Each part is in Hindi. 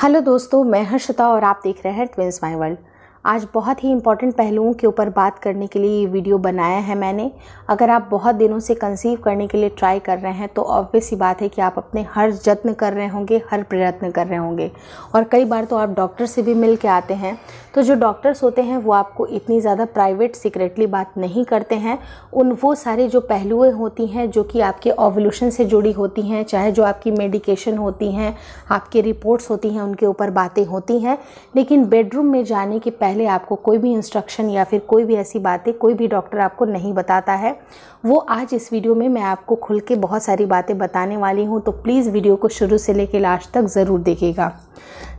हेलो दोस्तों मैं हर्षता और आप देख रहे हैं ट्विंस माई वर्ल्ड आज बहुत ही इम्पॉर्टेंट पहलुओं के ऊपर बात करने के लिए ये वीडियो बनाया है मैंने अगर आप बहुत दिनों से कंसीव करने के लिए ट्राई कर रहे हैं तो ऑब्वियस ही बात है कि आप अपने हर जत्न कर रहे होंगे हर प्रयत्न कर रहे होंगे और कई बार तो आप डॉक्टर से भी मिल के आते हैं तो जो डॉक्टर्स होते हैं वो आपको इतनी ज़्यादा प्राइवेट सीक्रेटली बात नहीं करते हैं उन वो सारे जो पहलुएँ होती हैं जो कि आपके ओवल्यूशन से जुड़ी होती हैं चाहे जो आपकी मेडिकेशन होती हैं आपकी रिपोर्ट्स होती हैं उनके ऊपर बातें होती हैं लेकिन बेडरूम में जाने के पहले आपको कोई भी इंस्ट्रक्शन या फिर कोई भी ऐसी बातें कोई भी डॉक्टर आपको नहीं बताता है वो आज इस वीडियो में मैं आपको खुल के बहुत सारी बातें बताने वाली हूँ तो प्लीज़ वीडियो को शुरू से लेकर लास्ट तक ज़रूर देखेगा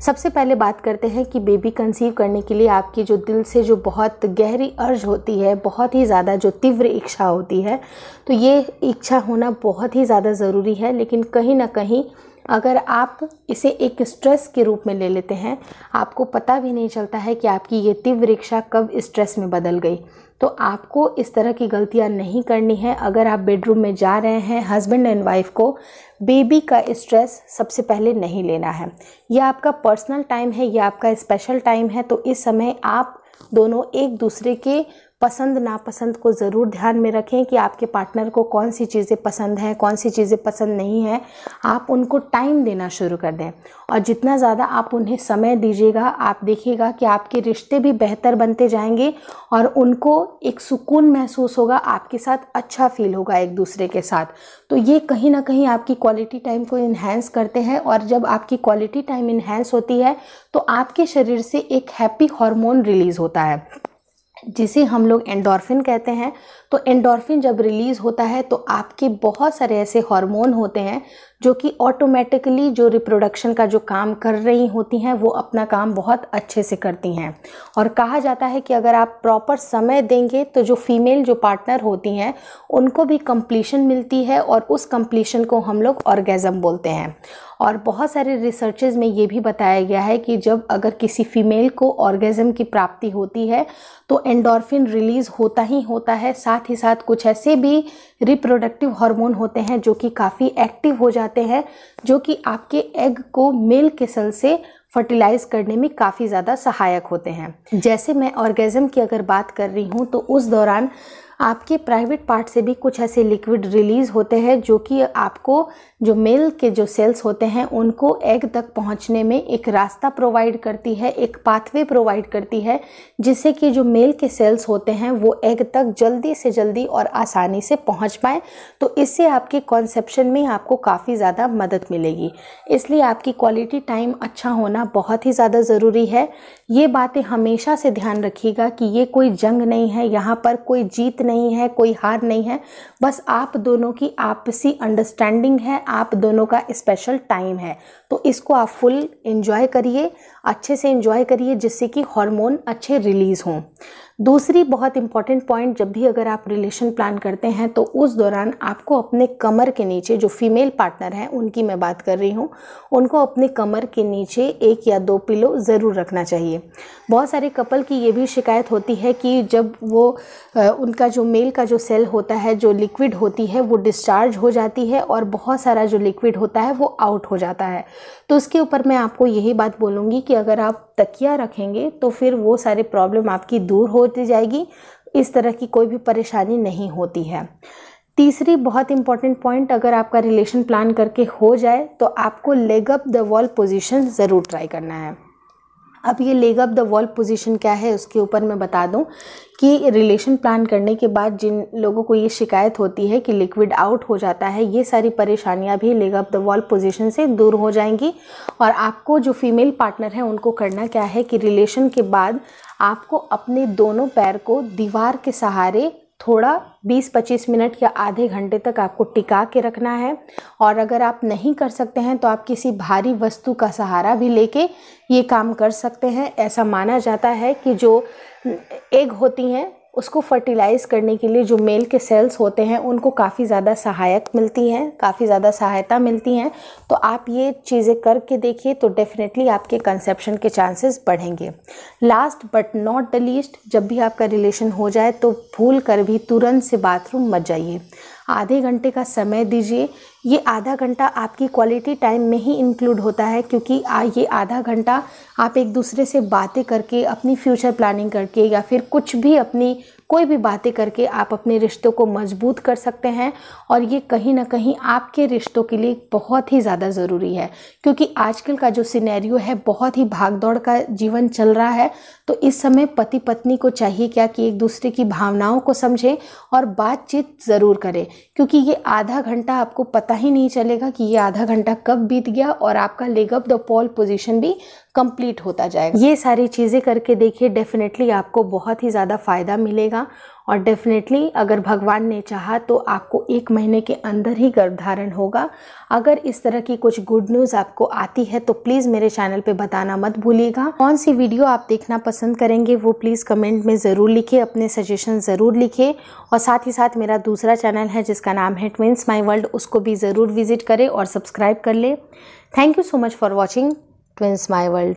सबसे पहले बात करते हैं कि बेबी कंसीव करने के लिए आपकी जो दिल से जो बहुत गहरी अर्ज होती है बहुत ही ज़्यादा जो तीव्र इच्छा होती है तो ये इच्छा होना बहुत ही ज़्यादा ज़रूरी है लेकिन कहीं ना कहीं अगर आप इसे एक स्ट्रेस के रूप में ले लेते हैं आपको पता भी नहीं चलता है कि आपकी ये तीव्र इच्छा कब स्ट्रेस में बदल गई तो आपको इस तरह की गलतियाँ नहीं करनी है अगर आप बेडरूम में जा रहे हैं हस्बैंड एंड वाइफ को बेबी का स्ट्रेस सबसे पहले नहीं लेना है यह आपका पर्सनल टाइम है यह आपका स्पेशल टाइम है तो इस समय आप दोनों एक दूसरे के पसंद नापसंद को ज़रूर ध्यान में रखें कि आपके पार्टनर को कौन सी चीज़ें पसंद हैं कौन सी चीज़ें पसंद नहीं हैं आप उनको टाइम देना शुरू कर दें और जितना ज़्यादा आप उन्हें समय दीजिएगा आप देखिएगा कि आपके रिश्ते भी बेहतर बनते जाएंगे और उनको एक सुकून महसूस होगा आपके साथ अच्छा फील होगा एक दूसरे के साथ तो ये कहीं ना कहीं आपकी क्वालिटी टाइम को इन्हेंस करते हैं और जब आपकी क्वालिटी टाइम इन्हेंस होती है तो आपके शरीर से एक हैप्पी हॉर्मोन रिलीज़ होता है जिसे हम लोग एंडोर्फिन कहते हैं तो एंडोर्फिन जब रिलीज़ होता है तो आपके बहुत सारे ऐसे हार्मोन होते हैं जो कि ऑटोमेटिकली जो रिप्रोडक्शन का जो काम कर रही होती हैं वो अपना काम बहुत अच्छे से करती हैं और कहा जाता है कि अगर आप प्रॉपर समय देंगे तो जो फीमेल जो पार्टनर होती हैं उनको भी कम्प्लीशन मिलती है और उस कम्प्लीशन को हम लोग ऑर्गेज़म बोलते हैं और बहुत सारे रिसर्चेज में ये भी बताया गया है कि जब अगर किसी फीमेल को ऑर्गेज़म की प्राप्ति होती है तो एंडोर्फिन रिलीज़ होता ही होता है साथ ही साथ कुछ ऐसे भी रिप्रोडक्टिव हार्मोन होते हैं जो कि काफ़ी एक्टिव हो जाते जाते हैं जो कि आपके एग को मेल के सेल से फर्टिलाइज करने में काफ़ी ज़्यादा सहायक होते हैं जैसे मैं ऑर्गेज़म की अगर बात कर रही हूँ तो उस दौरान आपके प्राइवेट पार्ट से भी कुछ ऐसे लिक्विड रिलीज़ होते हैं जो कि आपको जो मेल के जो सेल्स होते हैं उनको एग तक पहुंचने में एक रास्ता प्रोवाइड करती है एक पाथवे प्रोवाइड करती है जिससे कि जो मेल के सेल्स होते हैं वो एग तक जल्दी से जल्दी और आसानी से पहुँच पाए तो इससे आपके कॉन्सेप्शन में आपको काफ़ी ज़्यादा मदद मिलेगी इसलिए आपकी क्वालिटी टाइम अच्छा होना बहुत ही ज़्यादा ज़रूरी है ये बातें हमेशा से ध्यान रखिएगा कि ये कोई जंग नहीं है यहाँ पर कोई जीत नहीं नहीं है कोई हार नहीं है बस आप दोनों की आपसी अंडरस्टैंडिंग है आप दोनों का स्पेशल टाइम है तो इसको आप फुल इन्जॉय करिए अच्छे से इन्जॉय करिए जिससे कि हॉर्मोन अच्छे रिलीज़ हों दूसरी बहुत इंपॉर्टेंट पॉइंट जब भी अगर आप रिलेशन प्लान करते हैं तो उस दौरान आपको अपने कमर के नीचे जो फीमेल पार्टनर हैं उनकी मैं बात कर रही हूँ उनको अपने कमर के नीचे एक या दो पिलो ज़रूर रखना चाहिए बहुत सारे कपल की ये भी शिकायत होती है कि जब वो उनका जो मेल का जो सेल होता है जो लिक्विड होती है वो डिस्चार्ज हो जाती है और बहुत सारा जो लिक्विड होता है वो आउट हो जाता है तो उसके ऊपर मैं आपको यही बात बोलूँगी कि अगर आप तकिया रखेंगे तो फिर वो सारे प्रॉब्लम आपकी दूर हो होती जाएगी इस तरह की कोई भी परेशानी नहीं होती है तीसरी बहुत इंपॉर्टेंट पॉइंट अगर आपका रिलेशन प्लान करके हो जाए तो आपको leg up the wall position ज़रूर ट्राई करना है अब ये leg up the wall position क्या है उसके ऊपर मैं बता दूं कि रिलेशन प्लान करने के बाद जिन लोगों को ये शिकायत होती है कि लिक्विड आउट हो जाता है ये सारी परेशानियां भी leg up the wall position से दूर हो जाएंगी और आपको जो फीमेल पार्टनर है उनको करना क्या है कि रिलेशन के बाद आपको अपने दोनों पैर को दीवार के सहारे थोड़ा 20-25 मिनट या आधे घंटे तक आपको टिका के रखना है और अगर आप नहीं कर सकते हैं तो आप किसी भारी वस्तु का सहारा भी लेके ये काम कर सकते हैं ऐसा माना जाता है कि जो एग होती हैं उसको फर्टिलाइज़ करने के लिए जो मेल के सेल्स होते हैं उनको काफ़ी ज़्यादा सहायक मिलती हैं काफ़ी ज़्यादा सहायता मिलती हैं तो आप ये चीज़ें करके देखिए तो डेफ़िनेटली आपके कंसेप्शन के चांसेस बढ़ेंगे last but not the least जब भी आपका रिलेशन हो जाए तो भूल कर भी तुरंत से बाथरूम मत जाइए आधे घंटे का समय दीजिए ये आधा घंटा आपकी क्वालिटी टाइम में ही इंक्लूड होता है क्योंकि आ, ये आधा घंटा आप एक दूसरे से बातें करके अपनी फ्यूचर प्लानिंग करके या फिर कुछ भी अपनी कोई भी बातें करके आप अपने रिश्तों को मजबूत कर सकते हैं और ये कहीं ना कहीं आपके रिश्तों के लिए बहुत ही ज़्यादा ज़रूरी है क्योंकि आजकल का जो सिनेरियो है बहुत ही भागदौड़ का जीवन चल रहा है तो इस समय पति पत्नी को चाहिए क्या कि एक दूसरे की भावनाओं को समझें और बातचीत ज़रूर करें क्योंकि ये आधा घंटा आपको पता ही नहीं चलेगा कि ये आधा घंटा कब बीत गया और आपका लेग द पॉल पोजिशन भी कंप्लीट होता जाएगा ये सारी चीज़ें करके देखिए डेफिनेटली आपको बहुत ही ज़्यादा फ़ायदा मिलेगा और डेफिनेटली अगर भगवान ने चाहा तो आपको एक महीने के अंदर ही गर्भधारण होगा अगर इस तरह की कुछ गुड न्यूज़ आपको आती है तो प्लीज़ मेरे चैनल पे बताना मत भूलिएगा कौन सी वीडियो आप देखना पसंद करेंगे वो प्लीज़ कमेंट में ज़रूर लिखिए अपने सजेशन ज़रूर लिखिए और साथ ही साथ मेरा दूसरा चैनल है जिसका नाम है ट्विंस माई वर्ल्ड उसको भी ज़रूर विजिट करें और सब्सक्राइब कर ले thank you so much for watching twin smile